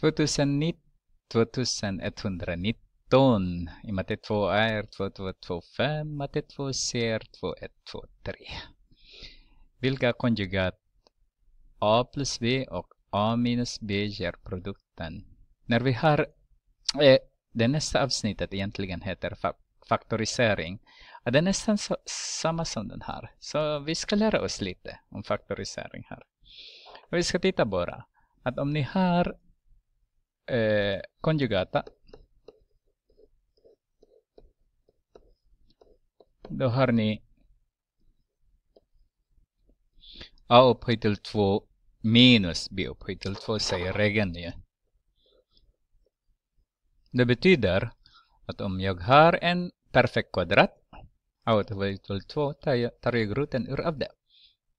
2019, 2119. I matte 2 är 2225, matte 2 C är 2123. Vilka konjugat A plus B och A minus B ger produkten. När vi har eh, det nästa avsnittet egentligen heter fa faktorisering. Ja, det är nästan så, samma som den här. Så vi ska lära oss lite om faktorisering här. Och vi ska titta bara att om ni har eh, conjugata då har ni a upphöjt till 2 minus b upphöjt till 2 säger regeln. Ja. Det betyder att om jag har en perfekt kvadrat a upphöjt till 2 tar jag, tar jag roten ur av det.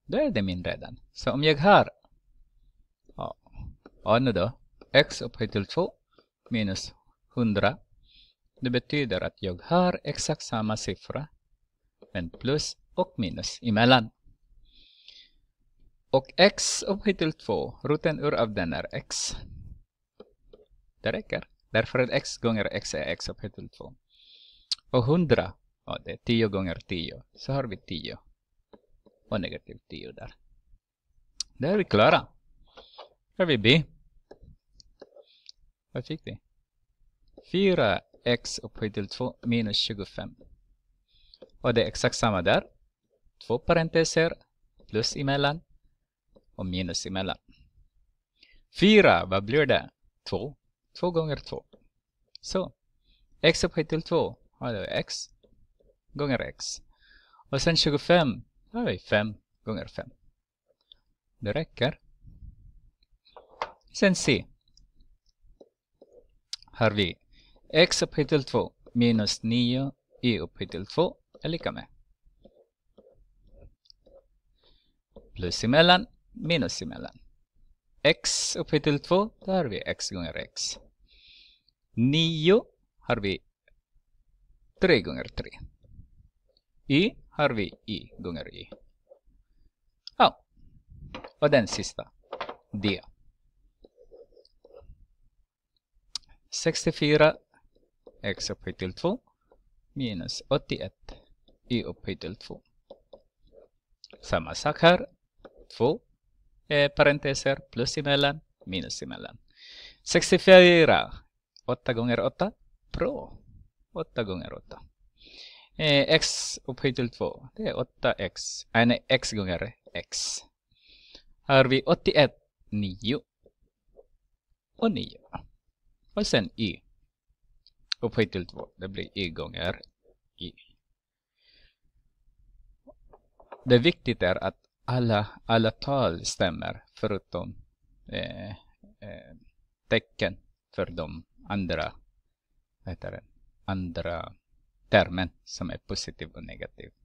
Då är det min redan. Så om jag har ja, A nu då x upphöjt till 2 minus 100. Det betyder att jag har exakt samma siffra men plus och minus emellan. Och x upphöjt till 2, roten ur av den är x. Det räcker. Därför är x gånger x är x upphöjt till 2. Och 100, ja det är 10 gånger 10. Så har vi 10. Och negativ 10 där. Där är vi klara. Där är vi B. Vad fick vi? 4x upphöjt till 2 minus 25. Och det är exakt samma där. Två parenteser, plus emellan och minus emellan. 4, vad blir det? 2. 2 gånger 2. Så, x upphöjt till 2, ja det är x gånger x. Och sen 25, ja har vi 5 gånger 5. Det räcker. Sen c har vi x upphöjt till 2 minus 9 i upphöjt till 2 är lika med plus emellan, minus emellan. x upphöjt till 2, då har vi x gånger x. 9 har vi 3 gånger 3. i har vi i gånger i. Ja, och den sista, det. 64 x upphöjt till 2 minus 81 y upphöjt till 2. Samma sak här. 2 eh, parenteser plus emellan minus emellan. 64 8 gånger 8. Bra! 8 gånger 8. Eh, x upphöjt till 2. Det är 8x. Äh, nej, x gånger x. Här har vi 81, 9 och 9 och sen i. Upphöjt till 2, det blir i gånger i. Det viktigt är att alla, alla tal stämmer förutom eh, eh, tecken för de andra, vad heter det, andra termen som är positiv och negativ.